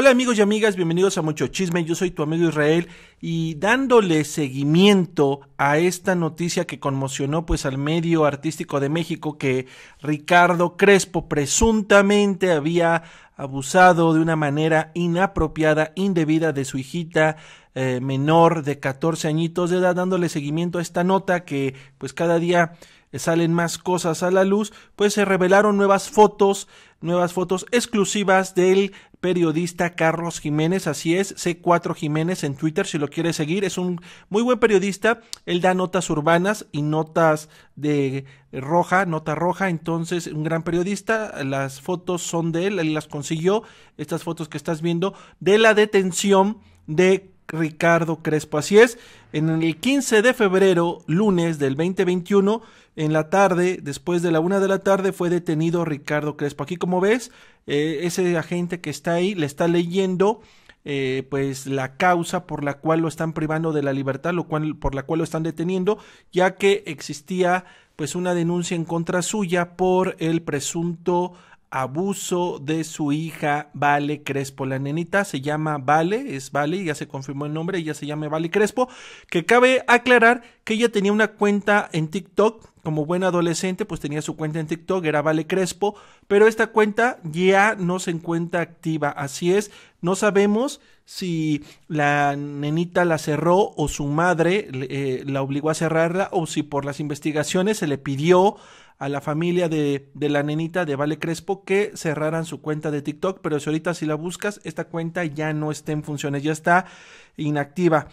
Hola amigos y amigas, bienvenidos a Mucho Chisme, yo soy tu amigo Israel y dándole seguimiento a esta noticia que conmocionó pues al medio artístico de México que Ricardo Crespo presuntamente había abusado de una manera inapropiada, indebida de su hijita eh, menor de 14 añitos de edad, dándole seguimiento a esta nota que pues cada día salen más cosas a la luz, pues se revelaron nuevas fotos, nuevas fotos exclusivas del periodista Carlos Jiménez, así es, C4 Jiménez en Twitter, si lo quiere seguir, es un muy buen periodista, él da notas urbanas y notas de roja, nota roja, entonces un gran periodista, las fotos son de él, él las consiguió, estas fotos que estás viendo, de la detención de Ricardo Crespo. Así es, en el 15 de febrero, lunes del 2021, en la tarde, después de la una de la tarde, fue detenido Ricardo Crespo. Aquí, como ves, eh, ese agente que está ahí le está leyendo. Eh, pues la causa por la cual lo están privando de la libertad, lo cual, por la cual lo están deteniendo, ya que existía pues una denuncia en contra suya por el presunto abuso de su hija Vale Crespo. La nenita se llama Vale, es Vale, ya se confirmó el nombre, ella se llama Vale Crespo, que cabe aclarar que ella tenía una cuenta en TikTok. Como buena adolescente, pues tenía su cuenta en TikTok, era Vale Crespo, pero esta cuenta ya no se encuentra activa. Así es, no sabemos si la nenita la cerró o su madre eh, la obligó a cerrarla o si por las investigaciones se le pidió a la familia de, la nenita de Vale Crespo que cerraran su cuenta de TikTok, pero si ahorita si la buscas, esta cuenta ya no está en funciones, ya está inactiva.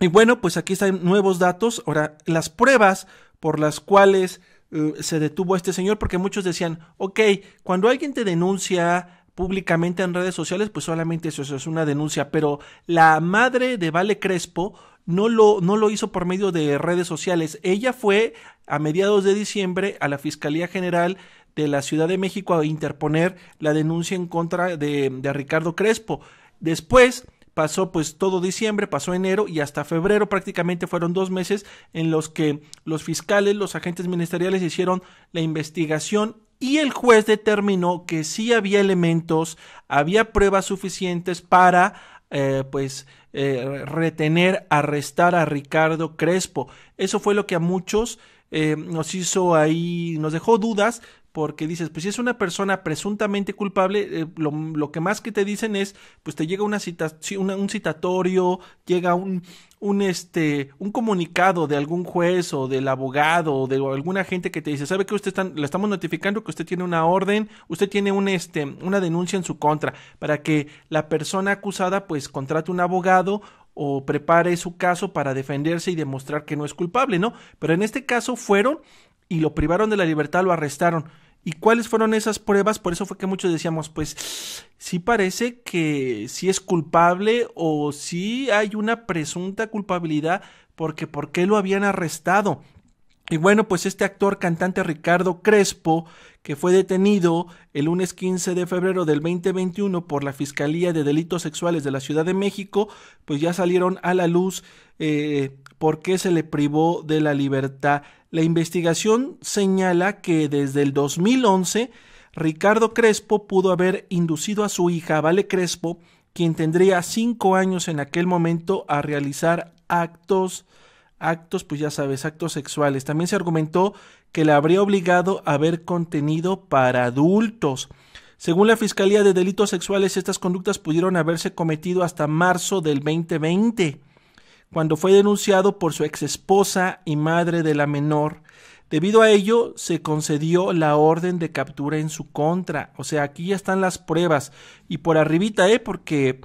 Y bueno, pues aquí están nuevos datos. Ahora, las pruebas por las cuales eh, se detuvo este señor, porque muchos decían, ok, cuando alguien te denuncia públicamente en redes sociales, pues solamente eso, es una denuncia. Pero la madre de Vale Crespo no lo, no lo hizo por medio de redes sociales. Ella fue a mediados de diciembre a la Fiscalía General de la Ciudad de México a interponer la denuncia en contra de, Ricardo Crespo. Después pasó pues todo diciembre, pasó enero y hasta febrero prácticamente fueron dos meses en los que los fiscales, los agentes ministeriales hicieron la investigación y el juez determinó que sí había elementos, había pruebas suficientes para eh, pues eh, retener, arrestar a Ricardo Crespo. Eso fue lo que a muchos eh, nos hizo ahí, nos dejó dudas porque dices, pues si es una persona presuntamente culpable, eh, lo, que más que te dicen es, pues te llega una cita, un citatorio, llega un, un, este, un comunicado de algún juez o del abogado o de alguna gente que te dice, sabe que usted está, le estamos notificando que usted tiene una orden, usted tiene un, este, una denuncia en su contra, para que la persona acusada pues contrate un abogado o prepare su caso para defenderse y demostrar que no es culpable, ¿no? Pero en este caso fueron y lo privaron de la libertad, lo arrestaron. ¿Y cuáles fueron esas pruebas? Por eso fue que muchos decíamos, pues sí parece que sí es culpable o sí hay una presunta culpabilidad porque ¿por qué lo habían arrestado? Y bueno, pues este actor cantante Ricardo Crespo, que fue detenido el lunes 15 de febrero del 2021 por la Fiscalía de Delitos Sexuales de la Ciudad de México, pues ya salieron a la luz eh, por qué se le privó de la libertad. La investigación señala que desde el 2011 Ricardo Crespo pudo haber inducido a su hija Vale Crespo, quien tendría cinco años en aquel momento, a realizar actos, actos, pues ya sabes, actos sexuales. También se argumentó que la habría obligado a ver contenido para adultos. Según la Fiscalía de Delitos Sexuales, estas conductas pudieron haberse cometido hasta marzo del 2020 cuando fue denunciado por su ex esposa y madre de la menor. Debido a ello, se concedió la orden de captura en su contra. O sea, aquí ya están las pruebas. Y por arribita, ¿eh? Porque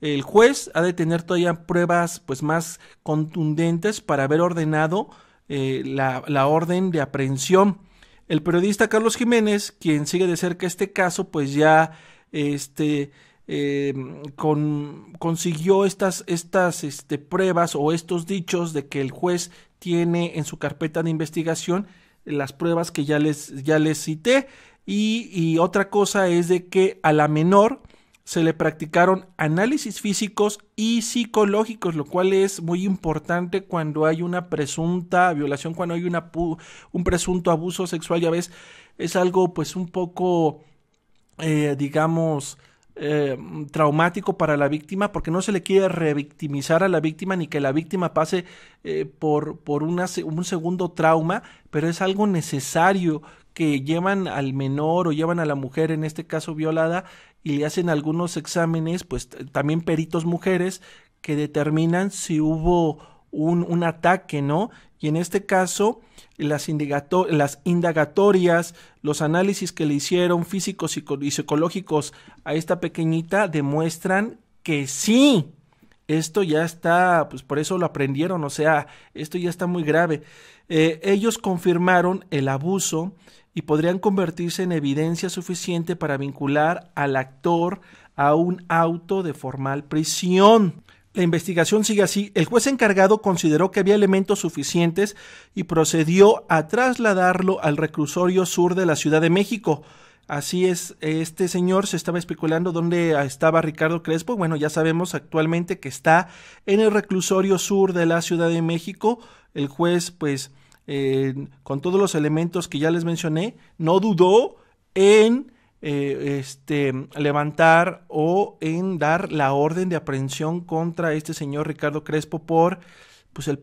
el juez ha de tener todavía pruebas pues más contundentes para haber ordenado eh, la, la orden de aprehensión. El periodista Carlos Jiménez, quien sigue de cerca este caso, pues ya este eh, con, consiguió estas, estas este, pruebas o estos dichos de que el juez tiene en su carpeta de investigación las pruebas que ya les, ya les cité. Y, otra cosa es de que a la menor se le practicaron análisis físicos y psicológicos, lo cual es muy importante cuando hay una presunta violación, cuando hay una un presunto abuso sexual, ya ves, es algo pues un poco, eh, digamos, eh, traumático para la víctima porque no se le quiere revictimizar a la víctima ni que la víctima pase eh, por, por un segundo trauma, pero es algo necesario que llevan al menor o llevan a la mujer, en este caso violada, y le hacen algunos exámenes, pues también peritos mujeres, que determinan si hubo un, un ataque, ¿no? Y en este caso, las, las, indagatorias, los análisis que le hicieron físicos y psicológicos a esta pequeñita demuestran que sí, esto ya está, pues por eso lo aprendieron, o sea, esto ya está muy grave. Eh, ellos confirmaron el abuso y podrían convertirse en evidencia suficiente para vincular al actor a un auto de formal prisión. La investigación sigue así. El juez encargado consideró que había elementos suficientes y procedió a trasladarlo al reclusorio sur de la Ciudad de México. Así es, este señor se estaba especulando dónde estaba Ricardo Crespo. Bueno, ya sabemos actualmente que está en el reclusorio sur de la Ciudad de México. El juez, pues, eh, con todos los elementos que ya les mencioné, no dudó en eh, este, levantar o en dar la orden de aprehensión contra este señor Ricardo Crespo por pues el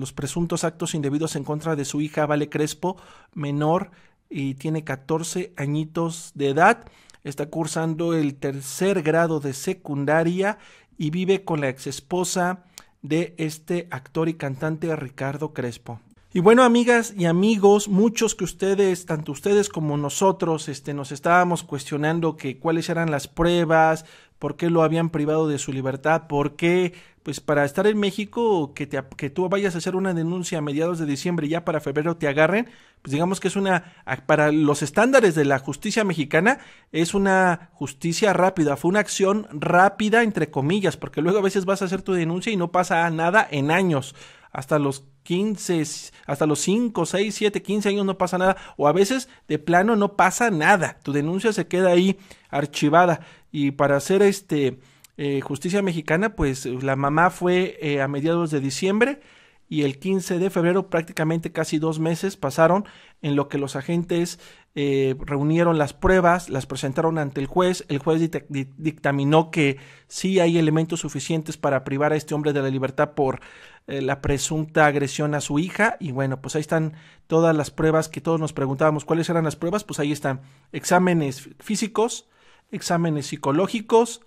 los presuntos actos indebidos en contra de su hija Vale Crespo, menor y tiene 14 añitos de edad. Está cursando el tercer grado de secundaria y vive con la exesposa de este actor y cantante Ricardo Crespo. Y bueno, amigas y amigos, muchos que ustedes, tanto ustedes como nosotros, este, nos estábamos cuestionando que cuáles eran las pruebas, por qué lo habían privado de su libertad, por qué pues para estar en México, que, te, que tú vayas a hacer una denuncia a mediados de diciembre y ya para febrero te agarren, pues digamos que es una, para los estándares de la justicia mexicana, es una justicia rápida, fue una acción rápida, entre comillas, porque luego a veces vas a hacer tu denuncia y no pasa nada en años, hasta los 15, hasta los 5, 6, 7, 15 años no pasa nada, o a veces de plano no pasa nada, tu denuncia se queda ahí archivada y para hacer este eh, justicia Mexicana, pues eh, la mamá fue eh, a mediados de diciembre y el 15 de febrero prácticamente casi dos meses pasaron en lo que los agentes reunieron las pruebas, las presentaron ante el juez, el juez dictaminó que sí hay elementos suficientes para privar a este hombre de la libertad por la presunta agresión a su hija y bueno, pues ahí están todas las pruebas que todos nos preguntábamos cuáles eran las pruebas, pues ahí están exámenes físicos, exámenes psicológicos,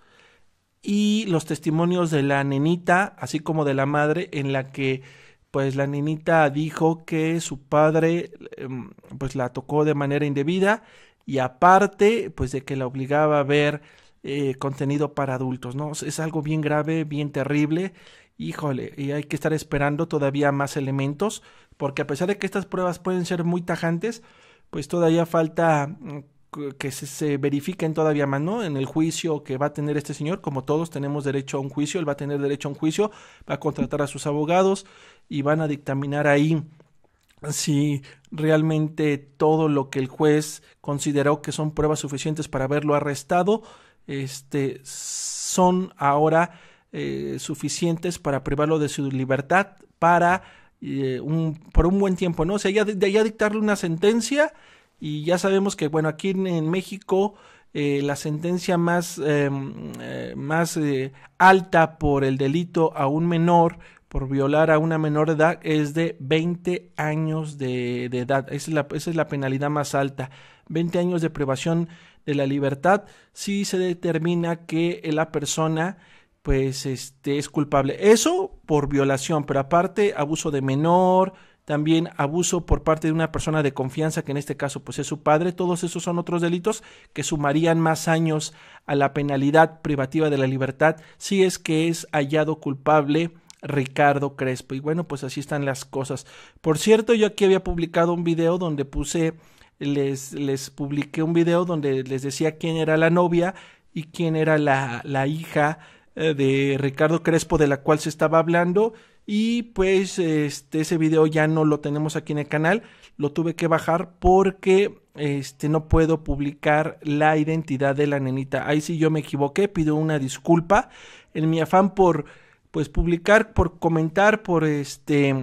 y los testimonios de la nenita, así como de la madre, en la que pues la nenita dijo que su padre em, pues la tocó de manera indebida y aparte pues de que la obligaba a ver eh, contenido para adultos, ¿no? Es algo bien grave, bien terrible, híjole, y hay que estar esperando todavía más elementos, porque a pesar de que estas pruebas pueden ser muy tajantes, pues todavía falta mm, que se, verifiquen todavía más, ¿no? En el juicio que va a tener este señor, como todos tenemos derecho a un juicio, él va a tener derecho a un juicio, va a contratar a sus abogados y van a dictaminar ahí si realmente todo lo que el juez consideró que son pruebas suficientes para haberlo arrestado, este, son ahora eh, suficientes para privarlo de su libertad para eh, un, por un buen tiempo, ¿no? O sea, ya, de allá dictarle una sentencia y ya sabemos que, bueno, aquí en, México eh, la sentencia más, em, eh, más eh, alta por el delito a un menor, por violar a una menor de edad, es de 20 años de, de edad. Esa es, la, esa es la penalidad más alta. 20 años de privación de la libertad si se determina que la persona pues este es culpable. Eso por violación, pero aparte abuso de menor, también abuso por parte de una persona de confianza, que en este caso pues es su padre, todos esos son otros delitos que sumarían más años a la penalidad privativa de la libertad si es que es hallado culpable Ricardo Crespo. Y bueno, pues así están las cosas. Por cierto, yo aquí había publicado un video donde puse, les, les publiqué un video donde les decía quién era la novia y quién era la, la hija eh, de Ricardo Crespo de la cual se estaba hablando y pues este, ese video ya no lo tenemos aquí en el canal. Lo tuve que bajar porque este, no puedo publicar la identidad de la nenita. Ahí sí yo me equivoqué, pido una disculpa. En mi afán por pues publicar, por comentar, por este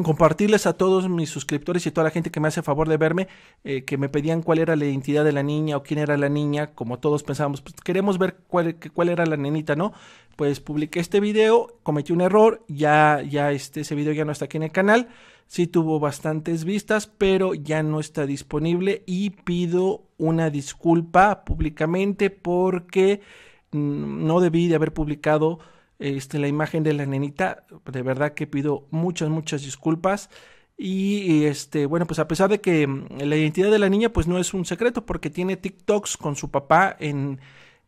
compartirles a todos mis suscriptores y a toda la gente que me hace favor de verme, eh, que me pedían cuál era la identidad de la niña o quién era la niña, como todos pensábamos, pues queremos ver cuál, cuál era la nenita, ¿no? pues publiqué este video, cometí un error, ya, ya este, ese video ya no está aquí en el canal, sí tuvo bastantes vistas, pero ya no está disponible y pido una disculpa públicamente porque mm, no debí de haber publicado este, la imagen de la nenita, de verdad que pido muchas, muchas disculpas. Y este, bueno, pues a pesar de que mm, la identidad de la niña pues no es un secreto porque tiene TikToks con su papá en,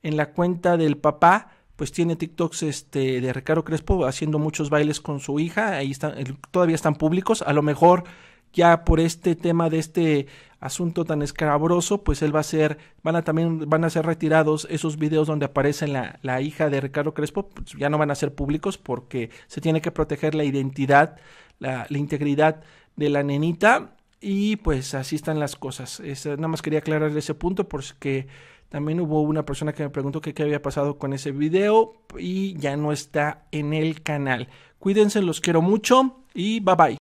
en la cuenta del papá pues tiene TikToks este, de Ricardo Crespo haciendo muchos bailes con su hija, ahí están, todavía están públicos, a lo mejor ya por este tema de este asunto tan escabroso, pues él va a ser, van a también, van a ser retirados esos videos donde aparece la, la hija de Ricardo Crespo, pues ya no van a ser públicos porque se tiene que proteger la identidad, la, integridad de la nenita y pues así están las cosas. nada más quería aclarar ese punto porque también hubo una persona que me preguntó qué había pasado con ese video y ya no está en el canal. Cuídense, los quiero mucho y bye bye.